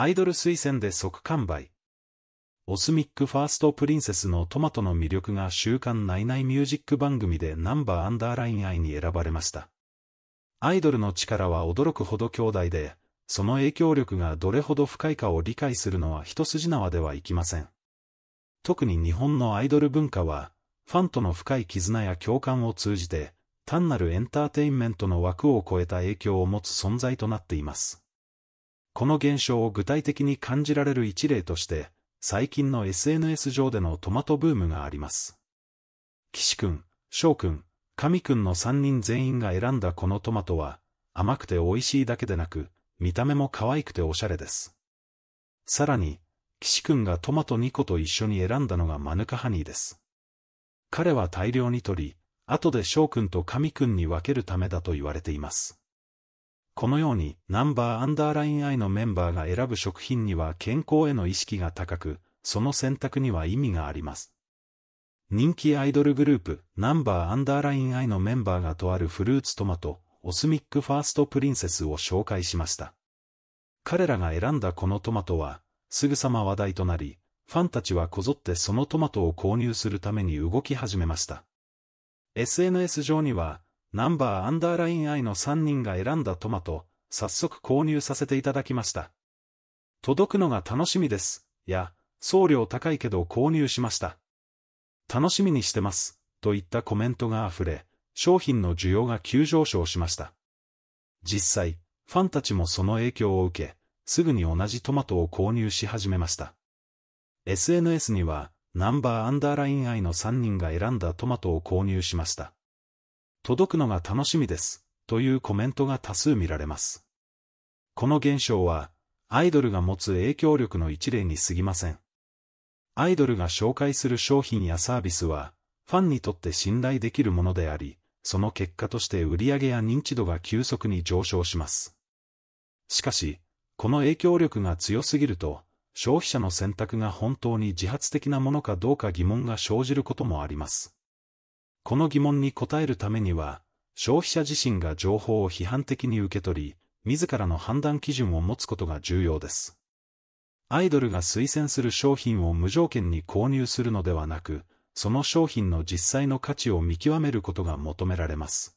アイドル推薦で即完売。オスミックファーストプリンセスのトマトの魅力が週刊ナイナイミュージック番組でナンバーアンダーライン愛に選ばれました。アイドルの力は驚くほど強大で、その影響力がどれほど深いかを理解するのは一筋縄ではいきません。特に日本のアイドル文化は、ファンとの深い絆や共感を通じて、単なるエンターテインメントの枠を超えた影響を持つ存在となっています。この現象を具体的に感じられる一例として、最近の SNS 上でのトマトブームがあります。岸くん、翔くん、神くんの3人全員が選んだこのトマトは、甘くて美味しいだけでなく、見た目も可愛くておしゃれです。さらに、岸くんがトマト2個と一緒に選んだのがマヌカハニーです。彼は大量に取り、後で翔くんと神くんに分けるためだと言われています。このように、ナンバーアンダーライン I のメンバーが選ぶ食品には健康への意識が高く、その選択には意味があります。人気アイドルグループ、ナンバーアンダーライン I のメンバーがとあるフルーツトマト、オスミックファーストプリンセスを紹介しました。彼らが選んだこのトマトは、すぐさま話題となり、ファンたちはこぞってそのトマトを購入するために動き始めました。SNS 上には、ナンバーアンダーライン I の3人が選んだトマト、早速購入させていただきました。届くのが楽しみです。や、送料高いけど購入しました。楽しみにしてます。といったコメントが溢れ、商品の需要が急上昇しました。実際、ファンたちもその影響を受け、すぐに同じトマトを購入し始めました。SNS には、ナンバーアンダーライン I の3人が選んだトマトを購入しました。届くのが楽しみです、というコメントが多数見られます。この現象は、アイドルが持つ影響力の一例に過ぎません。アイドルが紹介する商品やサービスは、ファンにとって信頼できるものであり、その結果として売上や認知度が急速に上昇します。しかし、この影響力が強すぎると、消費者の選択が本当に自発的なものかどうか疑問が生じることもあります。この疑問に答えるためには、消費者自身が情報を批判的に受け取り、自らの判断基準を持つことが重要です。アイドルが推薦する商品を無条件に購入するのではなく、その商品の実際の価値を見極めることが求められます。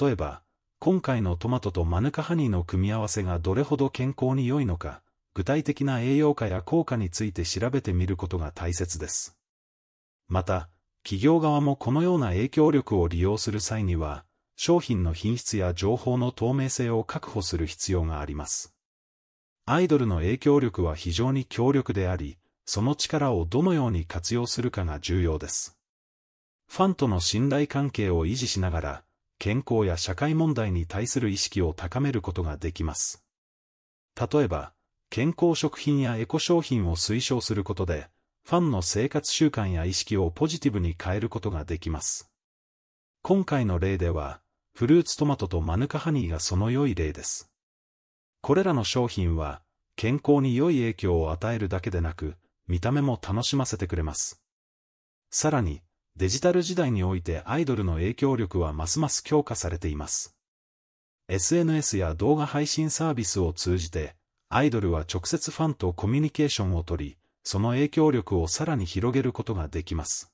例えば、今回のトマトとマヌカハニーの組み合わせがどれほど健康に良いのか、具体的な栄養価や効果について調べてみることが大切です。また、企業側もこのような影響力を利用する際には、商品の品質や情報の透明性を確保する必要があります。アイドルの影響力は非常に強力であり、その力をどのように活用するかが重要です。ファンとの信頼関係を維持しながら、健康や社会問題に対する意識を高めることができます。例えば、健康食品やエコ商品を推奨することで、ファンの生活習慣や意識をポジティブに変えることができます。今回の例では、フルーツトマトとマヌカハニーがその良い例です。これらの商品は、健康に良い影響を与えるだけでなく、見た目も楽しませてくれます。さらに、デジタル時代においてアイドルの影響力はますます強化されています。SNS や動画配信サービスを通じて、アイドルは直接ファンとコミュニケーションをとり、その影響力をさらに広げることができます。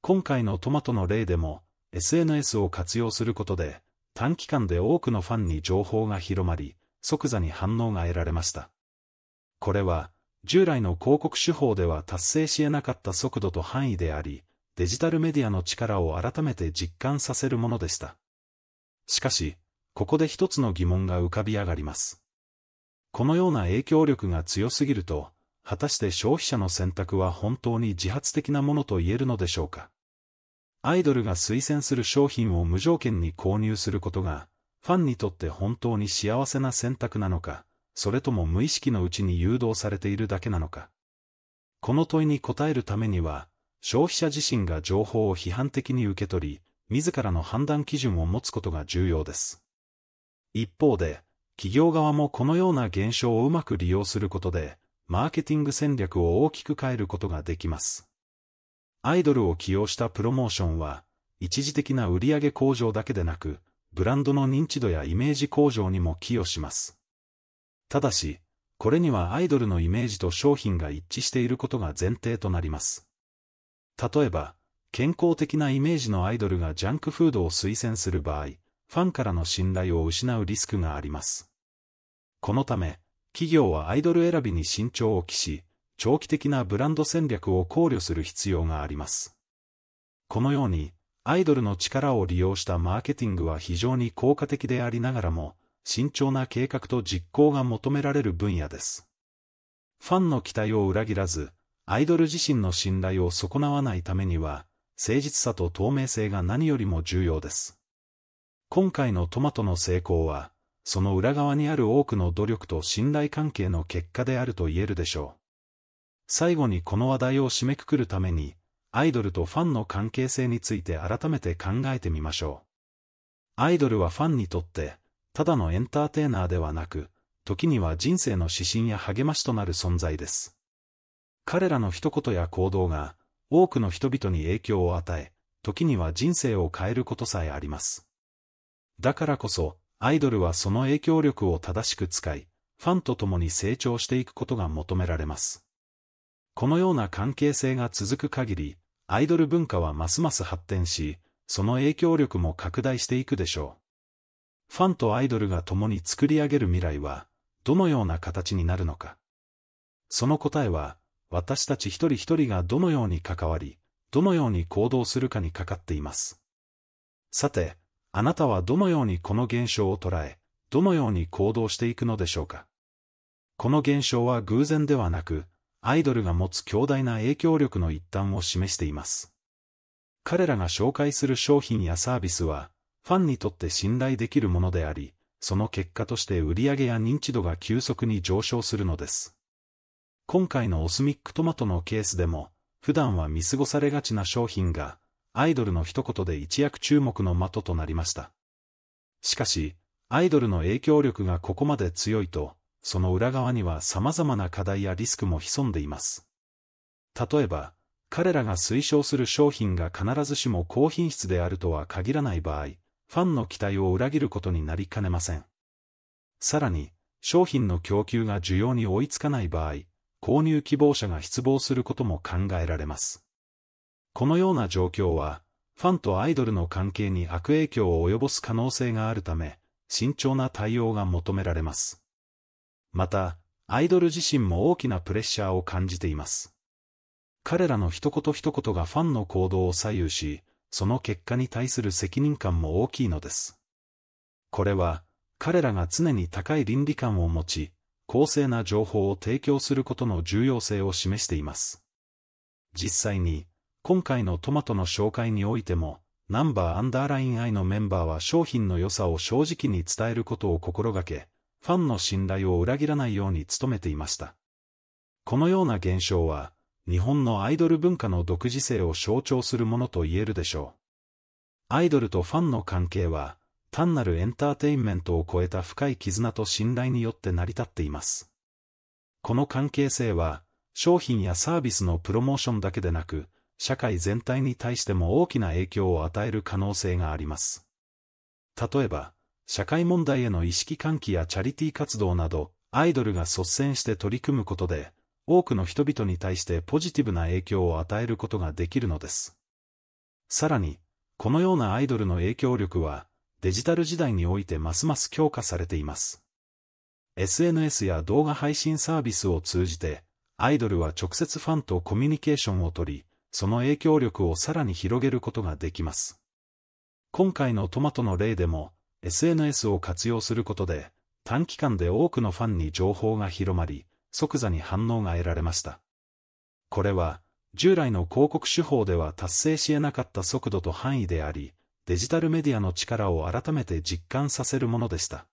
今回のトマトの例でも、SNS を活用することで、短期間で多くのファンに情報が広まり、即座に反応が得られました。これは、従来の広告手法では達成し得なかった速度と範囲であり、デジタルメディアの力を改めて実感させるものでした。しかし、ここで一つの疑問が浮かび上がります。このような影響力が強すぎると、果たして消費者の選択は本当に自発的なものと言えるのでしょうか。アイドルが推薦する商品を無条件に購入することが、ファンにとって本当に幸せな選択なのか、それとも無意識のうちに誘導されているだけなのか。この問いに答えるためには、消費者自身が情報を批判的に受け取り、自らの判断基準を持つことが重要です。一方で、企業側もこのような現象をうまく利用することで、マーケティング戦略を大きく変えることができます。アイドルを起用したプロモーションは、一時的な売上向上だけでなく、ブランドの認知度やイメージ向上にも寄与します。ただし、これにはアイドルのイメージと商品が一致していることが前提となります。例えば、健康的なイメージのアイドルがジャンクフードを推薦する場合、ファンからの信頼を失うリスクがあります。このため、企業はアイドル選びに慎重を期し、長期的なブランド戦略を考慮する必要があります。このように、アイドルの力を利用したマーケティングは非常に効果的でありながらも、慎重な計画と実行が求められる分野です。ファンの期待を裏切らず、アイドル自身の信頼を損なわないためには、誠実さと透明性が何よりも重要です。今回のトマトの成功は、その裏側にある多くの努力と信頼関係の結果であると言えるでしょう。最後にこの話題を締めくくるために、アイドルとファンの関係性について改めて考えてみましょう。アイドルはファンにとって、ただのエンターテイナーではなく、時には人生の指針や励ましとなる存在です。彼らの一言や行動が、多くの人々に影響を与え、時には人生を変えることさえあります。だからこそ、アイドルはその影響力を正しく使い、ファンと共に成長していくことが求められます。このような関係性が続く限り、アイドル文化はますます発展し、その影響力も拡大していくでしょう。ファンとアイドルが共に作り上げる未来は、どのような形になるのか。その答えは、私たち一人一人がどのように関わり、どのように行動するかにかかっています。さて、あなたはどのようにこの現象を捉え、どのように行動していくのでしょうか。この現象は偶然ではなく、アイドルが持つ強大な影響力の一端を示しています。彼らが紹介する商品やサービスは、ファンにとって信頼できるものであり、その結果として売り上げや認知度が急速に上昇するのです。今回のオスミックトマトのケースでも、普段は見過ごされがちな商品が、アイドルの一言で一躍注目の的となりました。しかし、アイドルの影響力がここまで強いと、その裏側には様々な課題やリスクも潜んでいます。例えば、彼らが推奨する商品が必ずしも高品質であるとは限らない場合、ファンの期待を裏切ることになりかねません。さらに、商品の供給が需要に追いつかない場合、購入希望者が失望することも考えられます。このような状況は、ファンとアイドルの関係に悪影響を及ぼす可能性があるため、慎重な対応が求められます。また、アイドル自身も大きなプレッシャーを感じています。彼らの一言一言がファンの行動を左右し、その結果に対する責任感も大きいのです。これは、彼らが常に高い倫理観を持ち、公正な情報を提供することの重要性を示しています。実際に、今回のトマトの紹介においても、ナンバーアンダーライン I のメンバーは商品の良さを正直に伝えることを心がけ、ファンの信頼を裏切らないように努めていました。このような現象は、日本のアイドル文化の独自性を象徴するものと言えるでしょう。アイドルとファンの関係は、単なるエンターテインメントを超えた深い絆と信頼によって成り立っています。この関係性は、商品やサービスのプロモーションだけでなく、社会全体に対しても大きな影響を与える可能性があります。例えば、社会問題への意識喚起やチャリティー活動など、アイドルが率先して取り組むことで、多くの人々に対してポジティブな影響を与えることができるのです。さらに、このようなアイドルの影響力は、デジタル時代においてますます強化されています。SNS や動画配信サービスを通じて、アイドルは直接ファンとコミュニケーションをとり、その影響力をさらに広げることができます。今回のトマトの例でも、SNS を活用することで、短期間で多くのファンに情報が広まり、即座に反応が得られました。これは、従来の広告手法では達成し得なかった速度と範囲であり、デジタルメディアの力を改めて実感させるものでした。